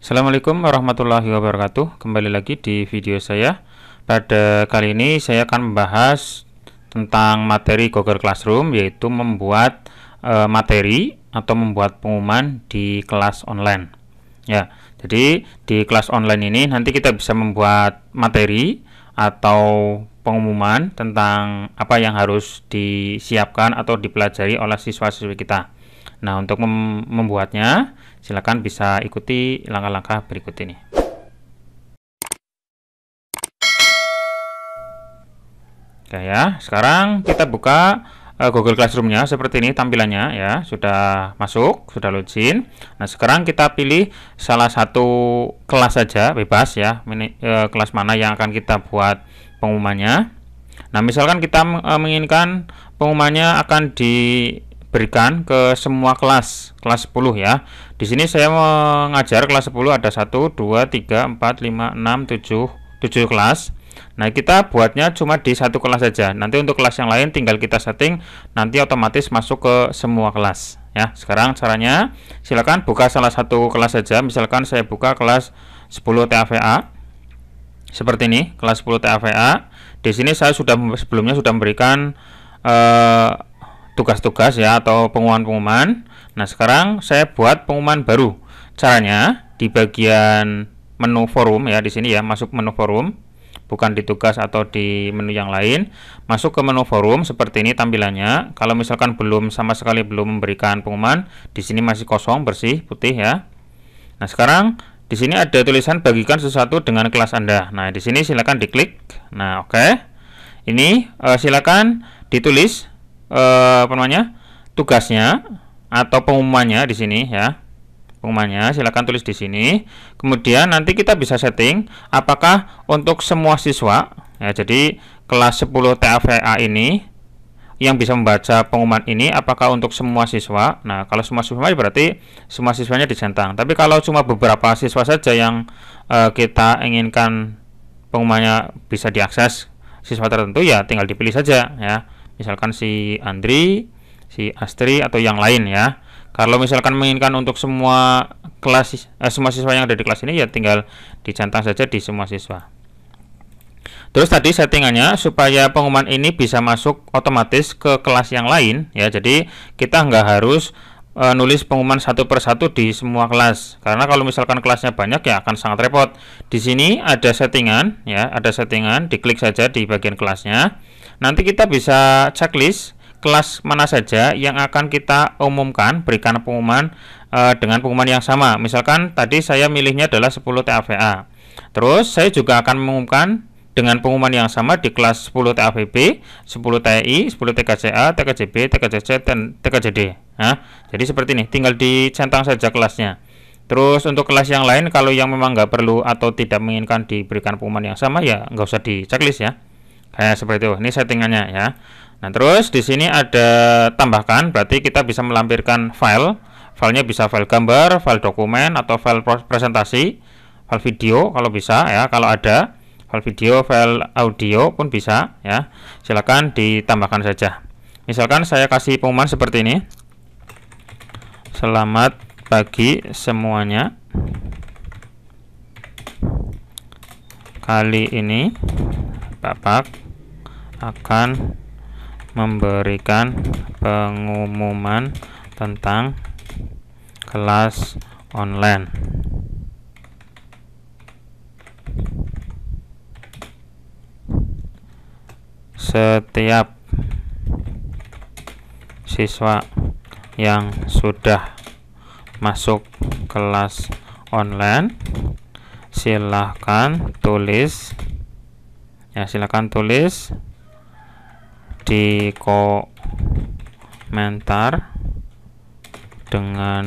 Assalamualaikum warahmatullahi wabarakatuh Kembali lagi di video saya Pada kali ini saya akan membahas tentang materi Google Classroom Yaitu membuat e, materi atau membuat pengumuman di kelas online Ya, Jadi di kelas online ini nanti kita bisa membuat materi atau pengumuman tentang apa yang harus disiapkan atau dipelajari oleh siswa-siswi kita Nah untuk membuatnya silakan bisa ikuti langkah-langkah berikut ini. Oke ya, sekarang kita buka eh, Google Classroom-nya seperti ini tampilannya ya, sudah masuk, sudah login. Nah, sekarang kita pilih salah satu kelas saja, bebas ya, mini, uh, eh, kelas mana yang akan kita buat pengumumannya. Nah, misalkan kita eh, menginginkan pengumumannya akan di berikan ke semua kelas, kelas 10 ya. Di sini saya mengajar kelas 10 ada 1 2 3 4 5 6 7 7 kelas. Nah, kita buatnya cuma di satu kelas saja. Nanti untuk kelas yang lain tinggal kita setting, nanti otomatis masuk ke semua kelas ya. Sekarang caranya silakan buka salah satu kelas saja. Misalkan saya buka kelas 10 TAVA. Seperti ini, kelas 10 TAVA. Di sini saya sudah sebelumnya sudah memberikan eh, tugas-tugas ya atau pengumuman-pengumuman. Nah, sekarang saya buat pengumuman baru. Caranya di bagian menu forum ya di sini ya, masuk menu forum bukan di tugas atau di menu yang lain. Masuk ke menu forum seperti ini tampilannya. Kalau misalkan belum sama sekali belum memberikan pengumuman, di sini masih kosong, bersih, putih ya. Nah, sekarang di sini ada tulisan bagikan sesuatu dengan kelas Anda. Nah, di sini silakan diklik. Nah, oke. Okay. Ini uh, silakan ditulis Eh, apa namanya tugasnya atau pengumumannya di sini ya pengumumannya silahkan tulis di sini kemudian nanti kita bisa setting apakah untuk semua siswa ya jadi kelas 10 TAVA ini yang bisa membaca pengumuman ini apakah untuk semua siswa nah kalau semua siswa berarti semua siswanya dicentang tapi kalau cuma beberapa siswa saja yang eh, kita inginkan pengumumannya bisa diakses siswa tertentu ya tinggal dipilih saja ya misalkan si Andri, si Astri atau yang lain ya. Kalau misalkan menginginkan untuk semua kelas eh, semua siswa yang ada di kelas ini ya tinggal dicentang saja di semua siswa. Terus tadi settingannya supaya pengumuman ini bisa masuk otomatis ke kelas yang lain ya. Jadi kita nggak harus e, nulis pengumuman satu persatu di semua kelas karena kalau misalkan kelasnya banyak ya akan sangat repot. Di sini ada settingan ya, ada settingan, diklik saja di bagian kelasnya. Nanti kita bisa checklist kelas mana saja yang akan kita umumkan, berikan pengumuman e, dengan pengumuman yang sama. Misalkan tadi saya milihnya adalah 10 TAVA. Terus saya juga akan mengumumkan dengan pengumuman yang sama di kelas 10 TAVB, 10 TI, 10 TKCA, TKJB, TKJC, dan TKJD. Nah, jadi seperti ini, tinggal dicentang saja kelasnya. Terus untuk kelas yang lain, kalau yang memang nggak perlu atau tidak menginginkan diberikan pengumuman yang sama, ya nggak usah di checklist ya kayak seperti itu ini settingannya ya nah terus di sini ada tambahkan berarti kita bisa melampirkan file filenya bisa file gambar file dokumen atau file presentasi file video kalau bisa ya kalau ada file video file audio pun bisa ya silakan ditambahkan saja misalkan saya kasih pengumuman seperti ini selamat pagi semuanya kali ini Bapak akan memberikan pengumuman tentang kelas online. Setiap siswa yang sudah masuk kelas online, silahkan tulis ya silahkan tulis di komentar dengan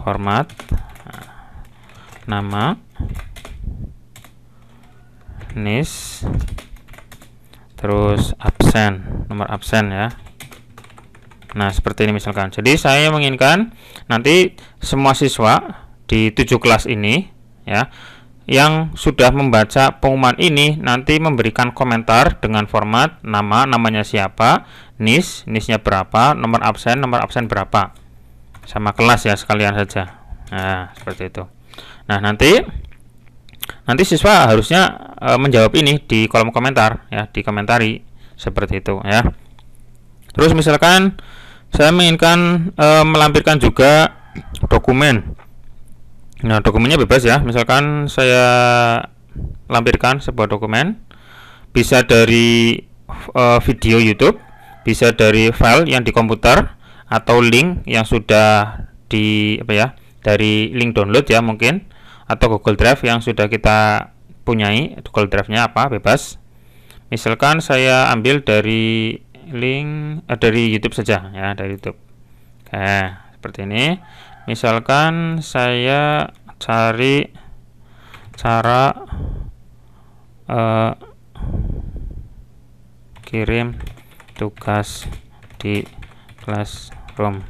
format nah, nama nis terus absen nomor absen ya nah seperti ini misalkan jadi saya menginginkan nanti semua siswa di tujuh kelas ini ya yang sudah membaca pengumuman ini nanti memberikan komentar dengan format nama, namanya siapa, NIS, NISnya berapa, nomor absen, nomor absen berapa. Sama kelas ya sekalian saja. Nah, seperti itu. Nah, nanti nanti siswa harusnya e, menjawab ini di kolom komentar ya, di komentari seperti itu ya. Terus misalkan saya menginginkan e, melampirkan juga dokumen Nah, dokumennya bebas ya. Misalkan saya lampirkan sebuah dokumen, bisa dari uh, video YouTube, bisa dari file yang di komputer atau link yang sudah di apa ya, dari link download ya mungkin atau Google Drive yang sudah kita punyai. Google Drive-nya apa? Bebas. Misalkan saya ambil dari link uh, dari YouTube saja ya, dari YouTube. Oke, seperti ini misalkan saya cari cara uh, kirim tugas di classroom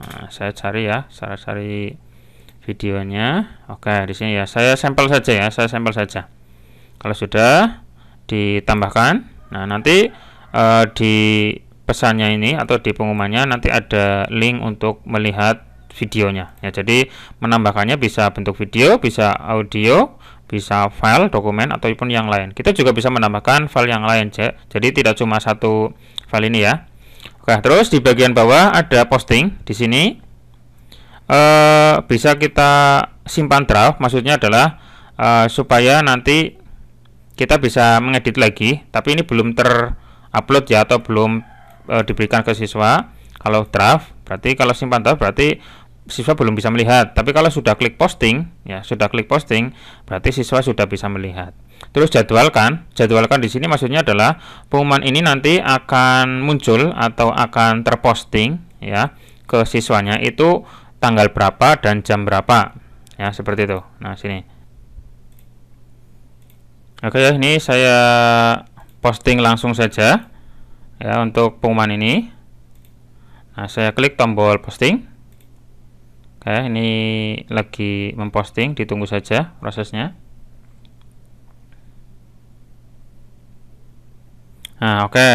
nah, saya cari ya saya cari videonya oke di sini ya saya sampel saja ya saya sampel saja kalau sudah ditambahkan nah nanti uh, di pesannya ini atau di pengumumannya nanti ada link untuk melihat videonya ya jadi menambahkannya bisa bentuk video bisa audio bisa file dokumen ataupun yang lain kita juga bisa menambahkan file yang lain cek jadi tidak cuma satu file ini ya oke terus di bagian bawah ada posting di sini e, bisa kita simpan draft maksudnya adalah e, supaya nanti kita bisa mengedit lagi tapi ini belum terupload ya atau belum e, diberikan ke siswa kalau draft Berarti kalau simpan draft berarti siswa belum bisa melihat. Tapi kalau sudah klik posting, ya sudah klik posting, berarti siswa sudah bisa melihat. Terus jadwalkan, jadwalkan di sini maksudnya adalah pengumuman ini nanti akan muncul atau akan terposting ya ke siswanya itu tanggal berapa dan jam berapa. Ya, seperti itu. Nah, sini. Oke, ya ini saya posting langsung saja ya untuk pengumuman ini. Nah, saya klik tombol posting. Oke, ini lagi memposting, ditunggu saja prosesnya. Nah, oke.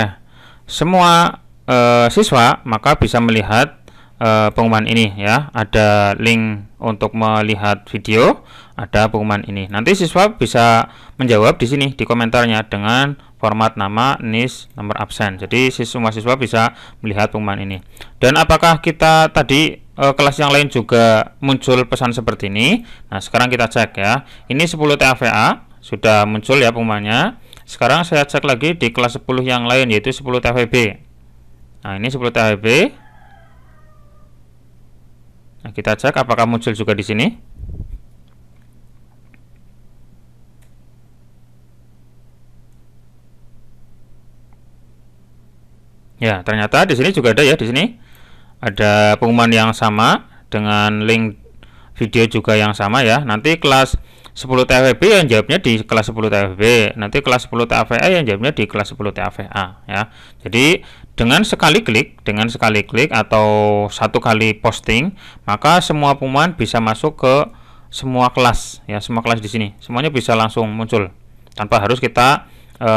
Semua e, siswa maka bisa melihat e, pengumuman ini ya. Ada link untuk melihat video, ada pengumuman ini. Nanti siswa bisa menjawab di sini di komentarnya dengan format nama, nis, nomor absen. Jadi siswa siswa bisa melihat pengumuman ini. Dan apakah kita tadi e, kelas yang lain juga muncul pesan seperti ini? Nah, sekarang kita cek ya. Ini 10 TAVA sudah muncul ya pengumumannya. Sekarang saya cek lagi di kelas 10 yang lain yaitu 10 TVB. Nah, ini 10 TVB. Nah, kita cek apakah muncul juga di sini. Ya, ternyata di sini juga ada ya. Di sini ada pengumuman yang sama dengan link video juga yang sama ya. Nanti kelas 10 TFB yang jawabnya di kelas 10 TFB, nanti kelas 10 TFA yang jawabnya di kelas 10 TFA ya. Jadi dengan sekali klik, dengan sekali klik atau satu kali posting, maka semua pengumuman bisa masuk ke semua kelas ya, semua kelas di sini. Semuanya bisa langsung muncul tanpa harus kita e,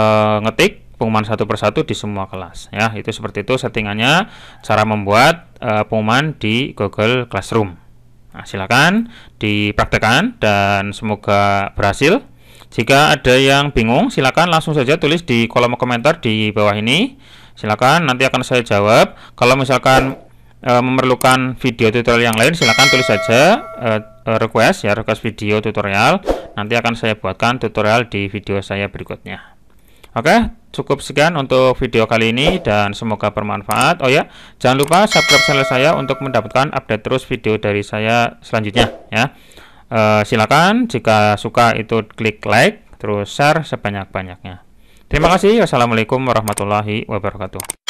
ngetik pengumuman satu persatu di semua kelas ya itu seperti itu settingannya cara membuat uh, pengumuman di Google Classroom nah, silakan dipraktekkan dan semoga berhasil jika ada yang bingung silakan langsung saja tulis di kolom komentar di bawah ini silakan nanti akan saya jawab kalau misalkan eh, memerlukan video tutorial yang lain silakan tulis saja eh, request ya request video tutorial nanti akan saya buatkan tutorial di video saya berikutnya oke okay? cukup sekian untuk video kali ini dan semoga bermanfaat. Oh ya, jangan lupa subscribe channel saya untuk mendapatkan update terus video dari saya selanjutnya ya. E, silakan jika suka itu klik like terus share sebanyak-banyaknya. Terima kasih. Wassalamualaikum warahmatullahi wabarakatuh.